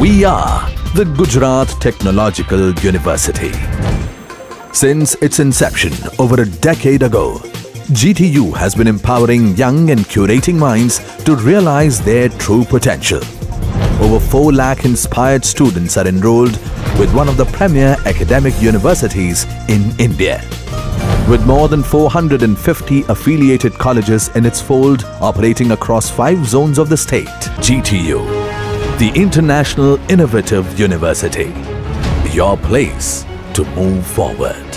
We are the Gujarat Technological University. Since its inception over a decade ago, GTU has been empowering young and curating minds to realize their true potential. Over 4 lakh inspired students are enrolled with one of the premier academic universities in India. With more than 450 affiliated colleges in its fold operating across five zones of the state, GTU the International Innovative University. Your place to move forward.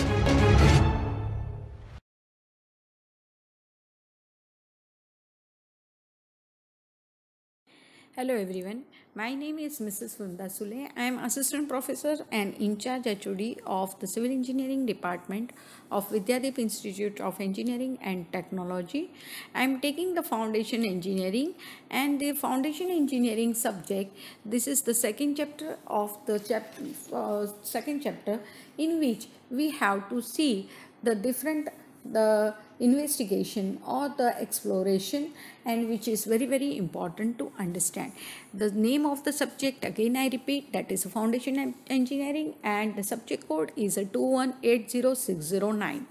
Hello everyone. My name is Mrs. Sundasule. Sule. I am Assistant Professor and in charge HOD of the Civil Engineering Department of Vidyadeep Institute of Engineering and Technology. I am taking the Foundation Engineering and the Foundation Engineering subject. This is the second chapter of the chap uh, second chapter in which we have to see the different the investigation or the exploration and which is very very important to understand the name of the subject again i repeat that is foundation engineering and the subject code is a 2180609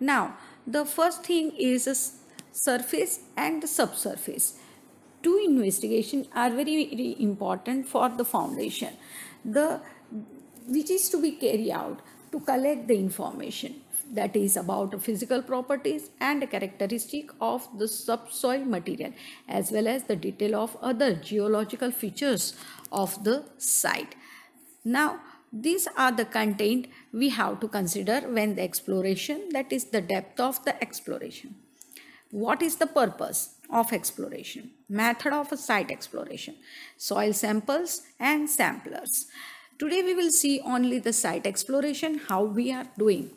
now the first thing is a surface and the subsurface two investigation are very, very important for the foundation the which is to be carried out to collect the information that is about physical properties and characteristic of the subsoil material as well as the detail of other geological features of the site. Now these are the content we have to consider when the exploration that is the depth of the exploration. What is the purpose of exploration? Method of site exploration, soil samples and samplers. Today we will see only the site exploration, how we are doing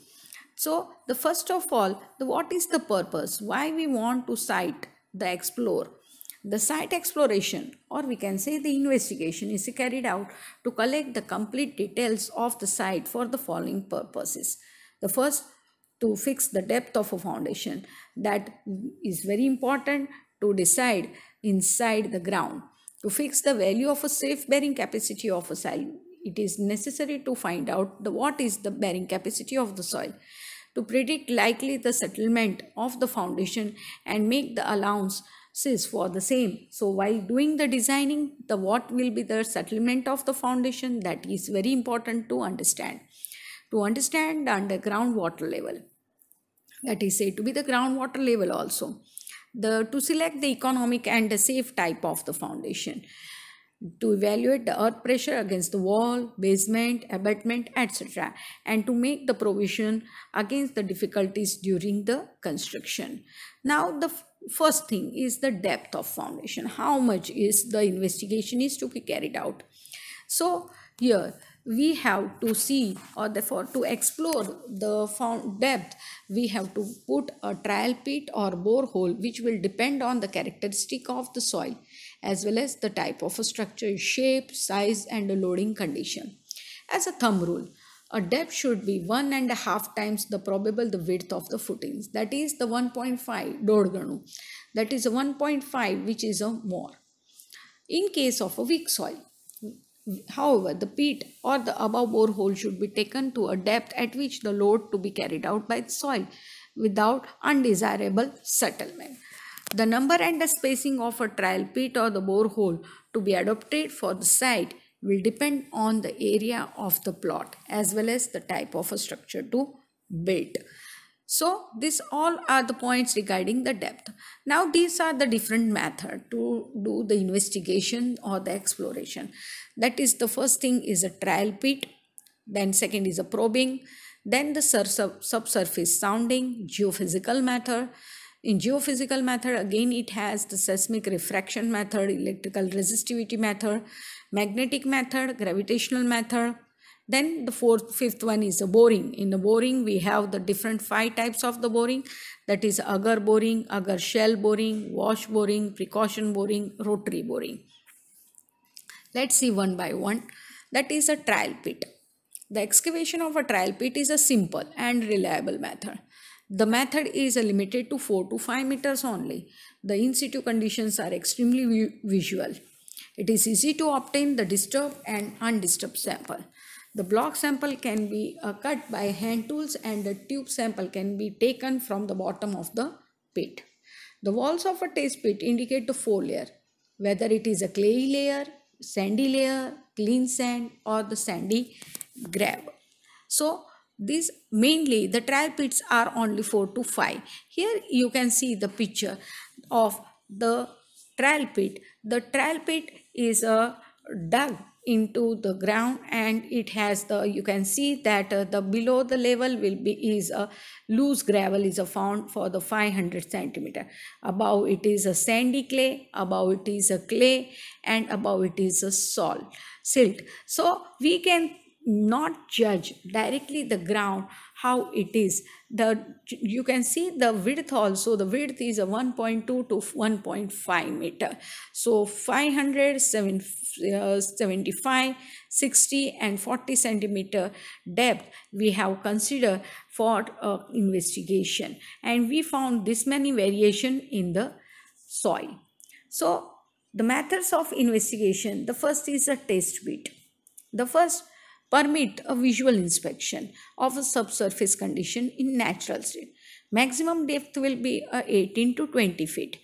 so the first of all, the, what is the purpose? Why we want to site the explore? The site exploration or we can say the investigation is carried out to collect the complete details of the site for the following purposes. The first to fix the depth of a foundation that is very important to decide inside the ground to fix the value of a safe bearing capacity of a it is necessary to find out the, what is the bearing capacity of the soil to predict likely the settlement of the foundation and make the allowances for the same. So while doing the designing, the what will be the settlement of the foundation that is very important to understand. To understand the underground water level that is said to be the groundwater level also. The, to select the economic and the safe type of the foundation to evaluate the earth pressure against the wall, basement, abutment, etc. and to make the provision against the difficulties during the construction. Now the first thing is the depth of foundation. How much is the investigation is to be carried out. So here we have to see or therefore to explore the found depth we have to put a trial pit or borehole which will depend on the characteristic of the soil as well as the type of a structure, shape, size and a loading condition. As a thumb rule, a depth should be one and a half times the probable the width of the footings. That is the 1.5 dodganu. That is a 1.5 which is a more. In case of a weak soil, However, the pit or the above borehole should be taken to a depth at which the load to be carried out by the soil without undesirable settlement. The number and the spacing of a trial pit or the borehole to be adopted for the site will depend on the area of the plot as well as the type of a structure to build. So these all are the points regarding the depth. Now these are the different method to do the investigation or the exploration. That is the first thing is a trial pit. Then second is a probing. Then the subsurface sounding, geophysical method in geophysical method, again it has the seismic refraction method, electrical resistivity method, magnetic method, gravitational method. Then the fourth, fifth one is the boring. In the boring, we have the different five types of the boring. That is agar boring, agar shell boring, wash boring, precaution boring, rotary boring. Let's see one by one. That is a trial pit. The excavation of a trial pit is a simple and reliable method. The method is limited to 4 to 5 meters only. The in situ conditions are extremely visual. It is easy to obtain the disturbed and undisturbed sample. The block sample can be uh, cut by hand tools and the tube sample can be taken from the bottom of the pit. The walls of a test pit indicate the four layer, whether it is a clay layer, sandy layer, clean sand or the sandy gravel. So these mainly the trial pits are only 4 to 5 here you can see the picture of the trial pit the trial pit is a uh, dug into the ground and it has the you can see that uh, the below the level will be is a uh, loose gravel is a uh, found for the 500 centimeter above it is a sandy clay above it is a clay and above it is a salt silt so we can not judge directly the ground how it is the you can see the width also the width is a 1.2 to 1.5 meter so 500 7, uh, 75 60 and 40 centimeter depth we have considered for uh, investigation and we found this many variation in the soil so the methods of investigation the first is a test bit the first permit a visual inspection of a subsurface condition in natural state. Maximum depth will be uh, 18 to 20 feet,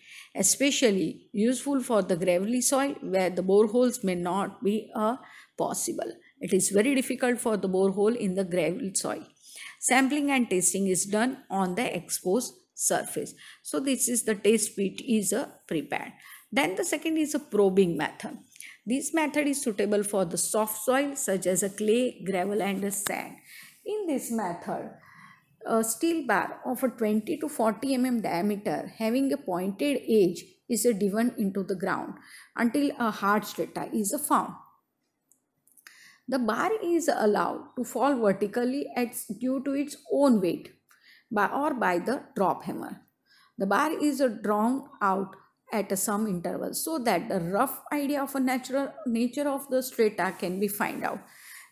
especially useful for the gravelly soil where the boreholes may not be uh, possible. It is very difficult for the borehole in the gravel soil. Sampling and testing is done on the exposed surface. So this is the test pit is uh, prepared. Then the second is a probing method. This method is suitable for the soft soil such as a clay, gravel and a sand. In this method, a steel bar of a 20 to 40 mm diameter having a pointed edge is driven into the ground until a hard strata is found. The bar is allowed to fall vertically due to its own weight by, or by the drop hammer. The bar is drawn out at some intervals so that the rough idea of a natural nature of the strata can be find out.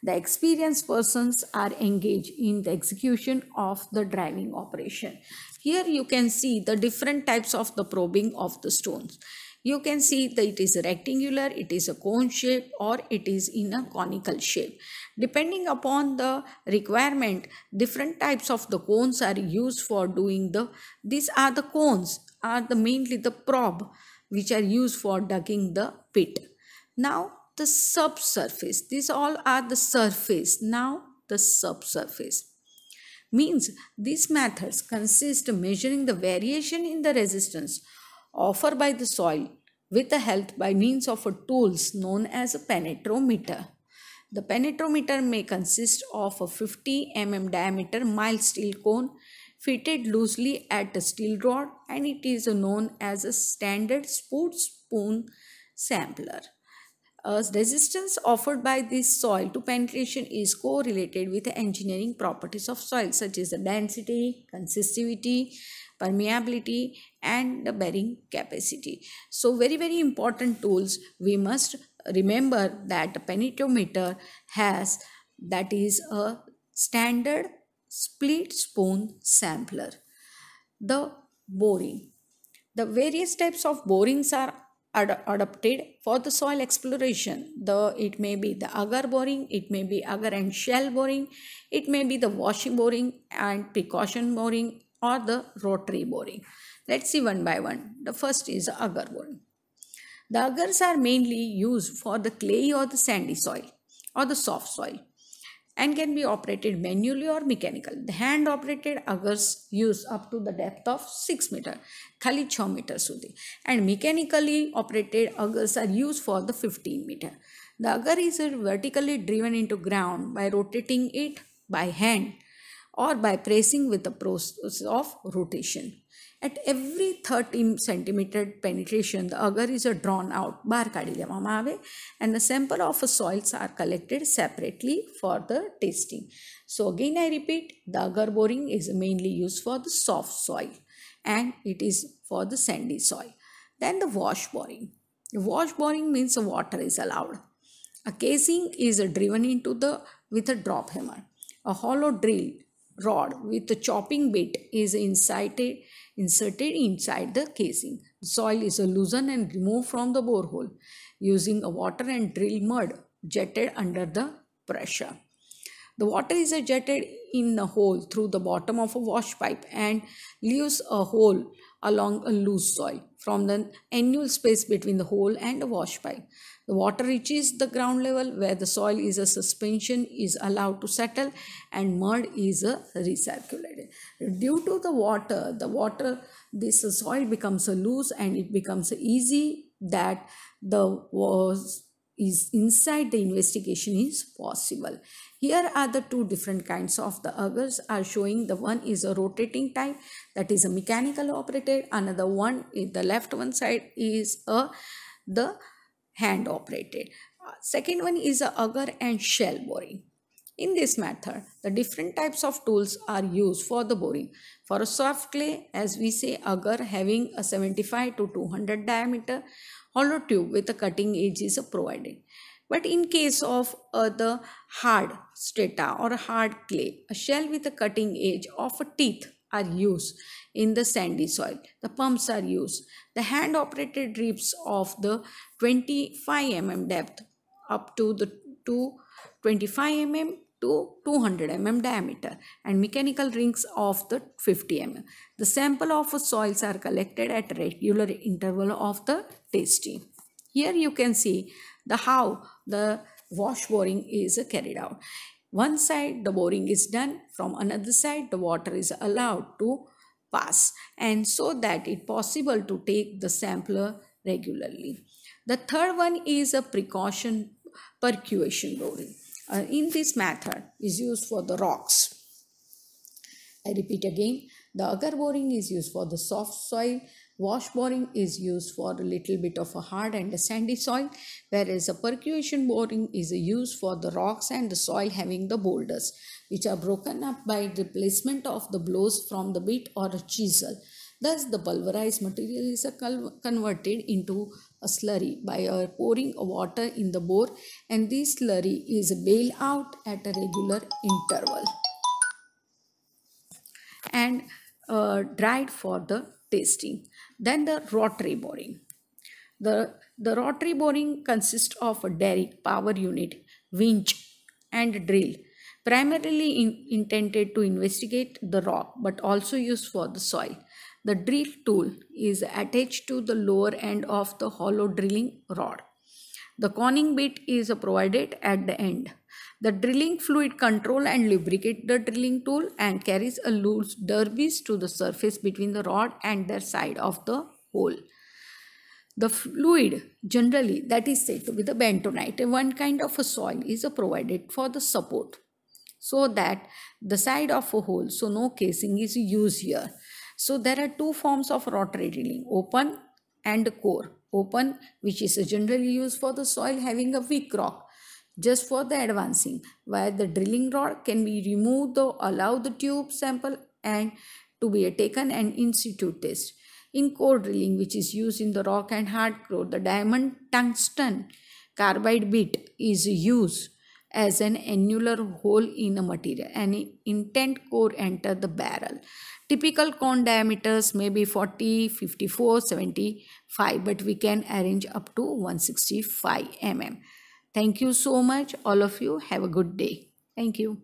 The experienced persons are engaged in the execution of the driving operation. Here you can see the different types of the probing of the stones. You can see that it is rectangular, it is a cone shape or it is in a conical shape. Depending upon the requirement, different types of the cones are used for doing the, these are the cones are the mainly the probe which are used for digging the pit. Now the subsurface, these all are the surface. Now the subsurface means these methods consist measuring the variation in the resistance offered by the soil with the help by means of tools known as a penetrometer. The penetrometer may consist of a 50 mm diameter mild steel cone fitted loosely at a steel rod and it is known as a standard sports spoon sampler. Uh, resistance offered by this soil to penetration is correlated with the engineering properties of soil such as the density, consistivity, permeability and the bearing capacity. So very very important tools we must remember that a penetometer has that is a standard split spoon sampler. The boring. The various types of borings are ad adopted for the soil exploration. The it may be the agar boring, it may be agar and shell boring, it may be the washing boring and precaution boring or the rotary boring. Let's see one by one. The first is agar boring. The agars are mainly used for the clay or the sandy soil or the soft soil and can be operated manually or mechanical. The hand operated augers use up to the depth of 6 meter, ખાલી 6 meter સુધી. And mechanically operated augers are used for the 15 meter. The auger is vertically driven into ground by rotating it by hand or by pressing with the process of rotation. At every 30 centimeter penetration, the agar is drawn out, bar કાઢી લેવામાં and the sample of soils are collected separately for the testing. So again I repeat, the agar boring is mainly used for the soft soil and it is for the sandy soil. Then the wash boring. The wash boring means water is allowed. A casing is driven into the with a drop hammer. A hollow drill rod with the chopping bit is inserted, inserted inside the casing. Soil is loosened and removed from the borehole using a water and drill mud jetted under the pressure. The water is ejected in a hole through the bottom of a wash pipe and leaves a hole along a loose soil from the annual space between the hole and the wash pipe. The water reaches the ground level where the soil is a suspension is allowed to settle and mud is recirculated. Due to the water, the water, this soil becomes loose and it becomes easy that the was is inside the investigation is possible. Here are the two different kinds of the augers are showing the one is a rotating type that is a mechanical operated another one in the left one side is a the hand operated. Uh, second one is a auger and shell boring. In this method, the different types of tools are used for the boring. For a soft clay, as we say agar having a 75 to 200 diameter, hollow tube with a cutting edge is provided. But in case of uh, the hard strata or hard clay, a shell with a cutting edge of a teeth are used in the sandy soil. The pumps are used. The hand operated drips of the 25 mm depth up to the 225 mm to 200 mm diameter and mechanical rings of the 50 mm. The sample of soils are collected at regular interval of the testing. Here you can see the how the wash boring is carried out. One side the boring is done, from another side the water is allowed to pass and so that it possible to take the sampler regularly. The third one is a precaution percolation boring uh, in this method is used for the rocks. I repeat again, the agar boring is used for the soft soil, wash boring is used for a little bit of a hard and a sandy soil, whereas a percussion boring is used for the rocks and the soil having the boulders, which are broken up by the placement of the blows from the bit or a chisel. Thus, the pulverized material is converted into a slurry by pouring water in the bore and this slurry is bailed out at a regular interval and uh, dried for the tasting. Then the rotary boring. The, the rotary boring consists of a derrick, power unit, winch and drill primarily in, intended to investigate the rock but also used for the soil. The drill tool is attached to the lower end of the hollow drilling rod. The conning bit is provided at the end. The drilling fluid control and lubricate the drilling tool and carries a loose derbies to the surface between the rod and their side of the hole. The fluid generally that is said to be the bentonite. One kind of a soil is provided for the support so that the side of a hole so no casing is used here. So there are two forms of rotary drilling, open and core. Open, which is generally used for the soil having a weak rock, just for the advancing, where the drilling rod can be removed to allow the tube sample and to be taken and institute test. In core drilling, which is used in the rock and hard core, the diamond tungsten carbide bit is used as an annular hole in a material and intent core enter the barrel. Typical cone diameters may be 40, 54, 75 but we can arrange up to 165 mm. Thank you so much all of you. Have a good day. Thank you.